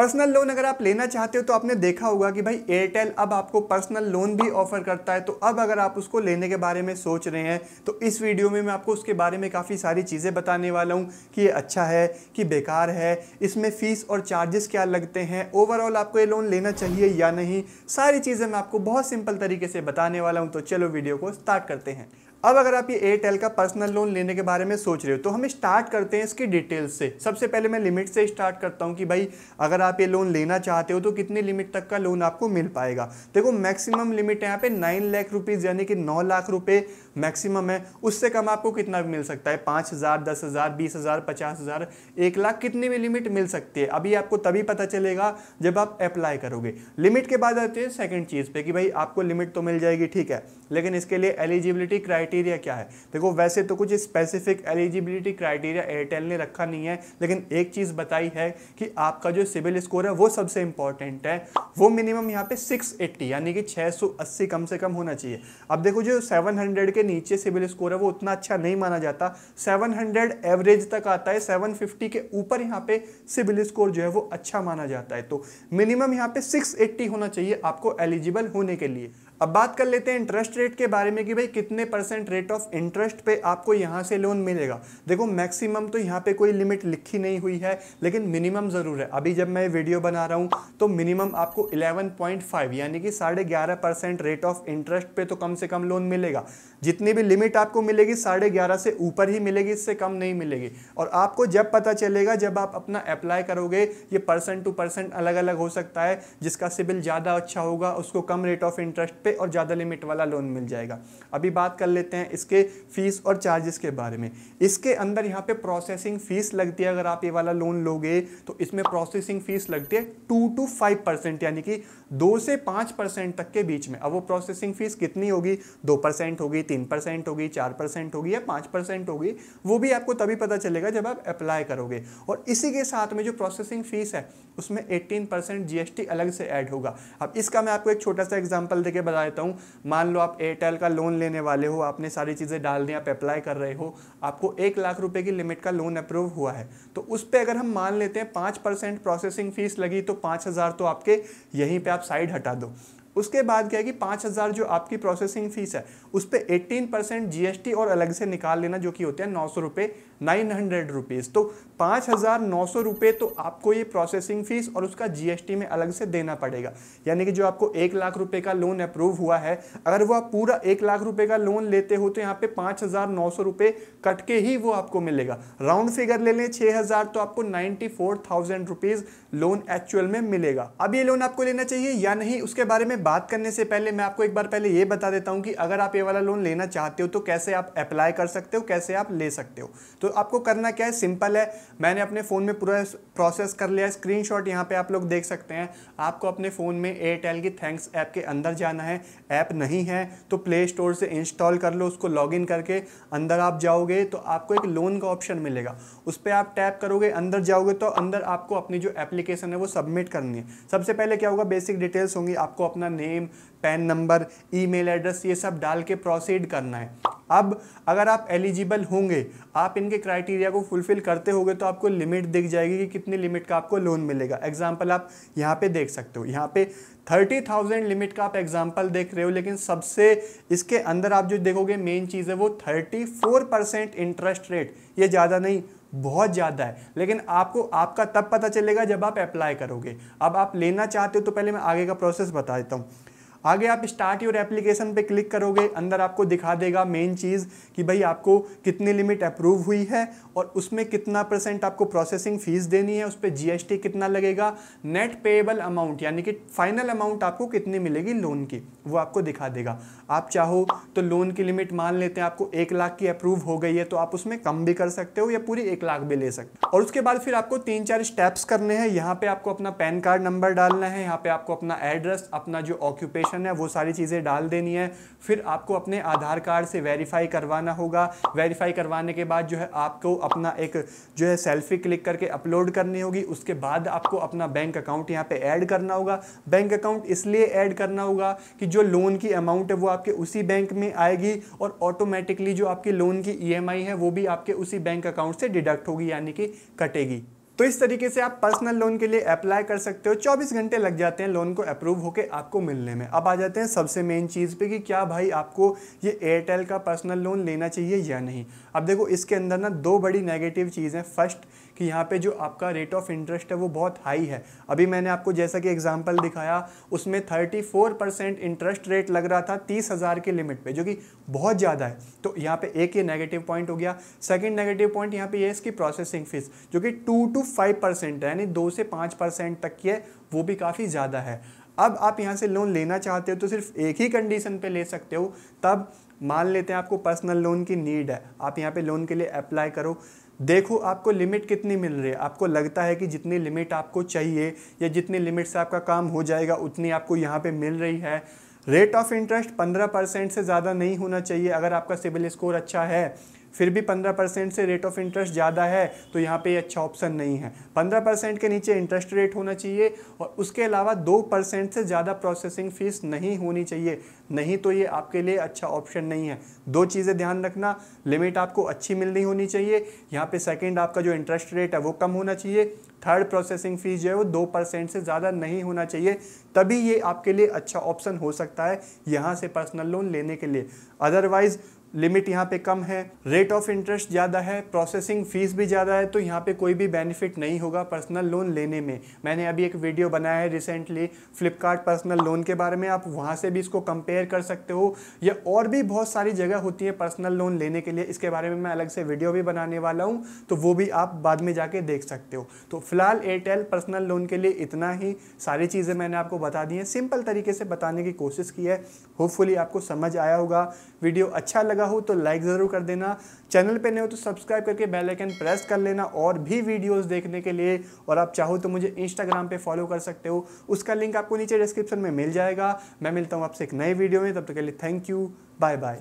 personal loan अगर आप लेना चाहते हो तो आपने देखा होगा कि भाई एयरटेल अब आपको पर्सनल लोन भी ऑफर करता है तो अब अगर आप उसको लेने के बारे में सोच रहे हैं तो इस वीडियो में मैं आपको उसके बारे में काफ़ी सारी चीज़ें बताने वाला हूँ कि ये अच्छा है कि बेकार है इसमें फ़ीस और चार्जेस क्या लगते हैं ओवरऑल आपको ये लोन लेना चाहिए या नहीं सारी चीज़ें मैं आपको बहुत सिंपल तरीके से बताने वाला हूँ तो चलो वीडियो को स्टार्ट करते हैं अब अगर आप ये एयरटेल का पर्सनल लोन लेने के बारे में सोच रहे हो तो हम स्टार्ट करते हैं इसकी डिटेल्स से सबसे पहले मैं लिमिट से स्टार्ट करता हूँ कि भाई अगर आप ये लोन लेना चाहते हो तो कितने लिमिट तक का लोन आपको मिल पाएगा देखो मैक्सिमम लिमिट है यहाँ पे नाइन लाख रुपीज़ यानी कि नौ लाख रुपये मैक्सिमम है उससे कम आपको कितना भी मिल सकता है पाँच हज़ार दस हज़ार बीस हज़ार पचास हज़ार एक लाख कितनी भी लिमिट मिल सकती है अभी आपको तभी पता चलेगा जब आप अप्लाई करोगे लिमिट के बाद आते हैं सेकेंड चीज़ पे कि भाई आपको लिमिट तो मिल जाएगी ठीक है लेकिन इसके लिए एलिजिबिलिटी क्राइटेरिया क्या है देखो वैसे तो कुछ स्पेसिफिक एलिजिबिलिटी क्राइटेरिया एयरटेल ने रखा नहीं है लेकिन एक चीज़ बताई है कि आपका जो सिविल स्कोर है वो सबसे इंपॉर्टेंट है वो मिनिमम यहाँ पे 680 यानी कि 680 कम से कम होना चाहिए अब देखो जो 700 के के नीचे सिविल स्कोर है वो उतना अच्छा नहीं माना जाता 700 एवरेज तक आता है 750 के ऊपर यहाँ पे सिविल स्कोर जो है वो अच्छा माना जाता है तो मिनिमम यहाँ पे 680 होना चाहिए आपको एलिजिबल होने के लिए अब बात कर लेते हैं इंटरेस्ट रेट के बारे में कि भाई कितने परसेंट रेट ऑफ इंटरेस्ट पे आपको यहाँ से लोन मिलेगा देखो मैक्सिमम तो यहाँ पे कोई लिमिट लिखी नहीं हुई है लेकिन मिनिमम ज़रूर है अभी जब मैं वीडियो बना रहा हूँ तो मिनिमम आपको 11.5 यानी कि साढ़े ग्यारह परसेंट रेट ऑफ इंटरेस्ट पे तो कम से कम लोन मिलेगा जितनी भी लिमिट आपको मिलेगी साढ़े ग्यारह से ऊपर ही मिलेगी इससे कम नहीं मिलेगी और आपको जब पता चलेगा जब आप अपना अप्लाई करोगे ये परसेंट टू परसेंट अलग अलग हो सकता है जिसका सिबिल ज़्यादा अच्छा होगा उसको कम रेट ऑफ इंटरेस्ट पे पे और ज़्यादा लिमिट वाला लोन मिल जाएगा अभी बात कर लेते हैं इसके फ़ीस और चार्जेस के बारे में इसके अंदर यहाँ पे प्रोसेसिंग फ़ीस लगती है अगर आप ये वाला लोन लोगे तो इसमें प्रोसेसिंग फ़ीस लगती है टू टू फाइव परसेंट यानी कि दो से पाँच परसेंट तक के बीच में अब वो प्रोसेसिंग फ़ीस कितनी होगी दो परसेंट होगी तीन परसेंट होगी चार परसेंट होगी या पाँच परसेंट होगी वो भी आपको तभी पता चलेगा जब आप अप्लाई करोगे और इसी के साथ में जो प्रोसेसिंग फ़ीस है उसमें एटीन परसेंट अलग से ऐड होगा अब इसका मैं आपको एक छोटा सा एग्जाम्पल देकर बता बता देता हूँ मान लो आप एयरटेल का लोन लेने वाले हो आपने सारी चीज़ें डाल दी आप अप्लाई कर रहे हो आपको एक लाख रुपये की लिमिट का लोन अप्रूव हुआ है तो उस पर अगर हम मान लेते हैं पाँच परसेंट प्रोसेसिंग फीस लगी तो पाँच हज़ार तो आपके यहीं पर आप साइड हटा दो उसके बाद क्या है कि पाँच हज़ार जो आपकी प्रोसेसिंग फीस है उस पर एट्टीन परसेंट जी और अलग से निकाल लेना जो कि होते हैं नौ सौ रुपये नाइन हंड्रेड रुपीज़ तो पाँच हज़ार नौ सौ रुपये तो आपको ये प्रोसेसिंग फ़ीस और उसका जी में अलग से देना पड़ेगा यानी कि जो आपको एक लाख रुपये का लोन अप्रूव हुआ है अगर वो आप पूरा एक लाख रुपये का लोन लेते हो तो यहाँ पे पाँच हज़ार नौ सौ रुपये कट के ही वो आपको मिलेगा राउंड फिगर ले लें छः हज़ार तो आपको ninety four thousand rupees loan actual में मिलेगा अब ये लोन आपको लेना चाहिए या नहीं उसके बारे में बात करने से पहले मैं आपको एक बार पहले ये बता देता हूँ कि अगर आप ये वाला लोन लेना चाहते हो तो कैसे आप अप्लाई कर सकते हो कैसे आप ले सकते हो तो आपको करना क्या है सिंपल है मैंने अपने फ़ोन में पूरा प्रोसेस कर लिया है स्क्रीन शॉट यहाँ पर आप लोग देख सकते हैं आपको अपने फ़ोन में एयरटेल की थैंक्स ऐप के अंदर जाना है ऐप नहीं है तो प्ले स्टोर से इंस्टॉल कर लो उसको लॉग करके अंदर आप जाओगे तो आपको एक लोन का ऑप्शन मिलेगा उस पर आप टैप करोगे अंदर जाओगे तो अंदर आपको अपनी जो एप्लीकेशन है वो सबमिट करनी है सबसे पहले क्या होगा बेसिक डिटेल्स होंगी आपको अपना name PAN number email address ये सब डाल के प्रोसीड करना है अब अगर आप एलिजिबल होंगे आप इनके क्राइटेरिया को फुलफिल करते होगे तो आपको लिमिट दिख जाएगी कि कितनी लिमिट का आपको लोन मिलेगा एग्जाम्पल आप यहाँ पे देख सकते हो यहाँ पे थर्टी थाउजेंड लिमिट का आप एग्जाम्पल देख रहे हो लेकिन सबसे इसके अंदर आप जो देखोगे मेन चीज़ है वो thirty four percent interest rate ये ज़्यादा नहीं बहुत ज़्यादा है लेकिन आपको आपका तब पता चलेगा जब आप अप्लाई करोगे अब आप लेना चाहते हो तो पहले मैं आगे का प्रोसेस बता देता हूँ आगे आप स्टार्ट योर एप्लीकेशन पे क्लिक करोगे अंदर आपको दिखा देगा मेन चीज़ कि भाई आपको कितनी लिमिट अप्रूव हुई है और उसमें कितना परसेंट आपको प्रोसेसिंग फ़ीस देनी है उस पर जी कितना लगेगा नेट पेएबल अमाउंट यानी कि फाइनल अमाउंट आपको कितनी मिलेगी लोन की वो आपको दिखा देगा आप चाहो तो लोन की लिमिट मान लेते हैं आपको एक लाख की अप्रूव हो गई है तो आप उसमें कम भी कर सकते हो या पूरी एक लाख भी ले सकते हो और उसके बाद फिर आपको तीन चार स्टेप्स करने हैं यहाँ पे आपको अपना पैन कार्ड नंबर डालना है यहाँ पे आपको अपना एड्रेस अपना जो ऑक्यूपेशन इन्फॉर्मेशन है वो सारी चीज़ें डाल देनी है फिर आपको अपने आधार कार्ड से वेरीफाई करवाना होगा वेरीफाई करवाने के बाद जो है आपको अपना एक जो है सेल्फी क्लिक करके अपलोड करनी होगी उसके बाद आपको अपना बैंक अकाउंट यहाँ पे ऐड करना होगा बैंक अकाउंट इसलिए ऐड करना होगा कि जो लोन की अमाउंट है वो आपके उसी बैंक में आएगी और ऑटोमेटिकली जो आपकी लोन की ई e है वो भी आपके उसी बैंक अकाउंट से डिडक्ट होगी यानी कि कटेगी तो इस तरीके से आप पर्सनल लोन के लिए अप्लाई कर सकते हो 24 घंटे लग जाते हैं लोन को अप्रूव होकर आपको मिलने में अब आ जाते हैं सबसे मेन चीज़ पे कि क्या भाई आपको ये एयरटेल का पर्सनल लोन लेना चाहिए या नहीं अब देखो इसके अंदर ना दो बड़ी नेगेटिव चीज़ें फर्स्ट कि यहाँ पे जो आपका रेट ऑफ इंटरेस्ट है वो बहुत हाई है अभी मैंने आपको जैसा कि एग्जाम्पल दिखाया उसमें thirty four percent interest rate लग रहा था तीस हज़ार के लिमिट पे जो कि बहुत ज़्यादा है तो यहाँ पे एक ये नेगेटिव पॉइंट हो गया सेकंड नेगेटिव पॉइंट यहाँ पे ये यह इसकी प्रोसेसिंग फीस जो कि टू टू फाइव परसेंट है यानी दो से पाँच परसेंट तक की है वो भी काफ़ी ज़्यादा है अब आप यहाँ से लोन लेना चाहते हो तो सिर्फ एक ही कंडीशन पर ले सकते हो तब मान लेते हैं आपको पर्सनल लोन की नीड है आप यहाँ पे लोन के लिए अप्लाई करो देखो आपको लिमिट कितनी मिल रही है आपको लगता है कि जितनी लिमिट आपको चाहिए या जितनी लिमिट से आपका काम हो जाएगा उतनी आपको यहाँ पे मिल रही है रेट ऑफ इंटरेस्ट 15 परसेंट से ज़्यादा नहीं होना चाहिए अगर आपका सिविल स्कोर अच्छा है फिर भी पंद्रह परसेंट से रेट ऑफ इंटरेस्ट ज़्यादा है तो यहाँ पे अच्छा ऑप्शन नहीं है पंद्रह परसेंट के नीचे इंटरेस्ट रेट होना चाहिए और उसके अलावा दो परसेंट से ज़्यादा प्रोसेसिंग फ़ीस नहीं होनी चाहिए नहीं तो ये आपके लिए अच्छा ऑप्शन नहीं है दो चीज़ें ध्यान रखना लिमिट आपको अच्छी मिलनी होनी चाहिए यहाँ पर सेकेंड आपका जो इंटरेस्ट रेट है वो कम होना चाहिए थर्ड प्रोसेसिंग फ़ीस जो है वो दो परसेंट से ज़्यादा नहीं होना चाहिए तभी ये आपके लिए अच्छा ऑप्शन हो सकता है यहाँ से पर्सनल लोन लेने के लिए अदरवाइज़ लिमिट यहाँ पे कम है रेट ऑफ इंटरेस्ट ज़्यादा है प्रोसेसिंग फ़ीस भी ज़्यादा है तो यहाँ पे कोई भी बेनिफिट नहीं होगा पर्सनल लोन लेने में मैंने अभी एक वीडियो बनाया है रिसेंटली फ्लिपकार्ट पर्सनल लोन के बारे में आप वहाँ से भी इसको कंपेयर कर सकते हो या और भी बहुत सारी जगह होती है पर्सनल लोन लेने के लिए इसके बारे में मैं अलग से वीडियो भी बनाने वाला हूँ तो वो भी आप बाद में जाके देख सकते हो तो फिलहाल एयरटेल पर्सनल लोन के लिए इतना ही सारी चीज़ें मैंने आपको बता दी हैं सिंपल तरीके से बताने की कोशिश की है होपफुली आपको समझ आया होगा वीडियो अच्छा लगा लगा हो तो लाइक ज़रूर कर देना चैनल पे नहीं हो तो सब्सक्राइब करके बेल आइकन प्रेस कर लेना और भी वीडियोस देखने के लिए और आप चाहो तो मुझे इंस्टाग्राम पे फॉलो कर सकते हो उसका लिंक आपको नीचे डिस्क्रिप्शन में मिल जाएगा मैं मिलता हूँ आपसे एक नए वीडियो में तब तक के लिए थैंक यू बाय बाय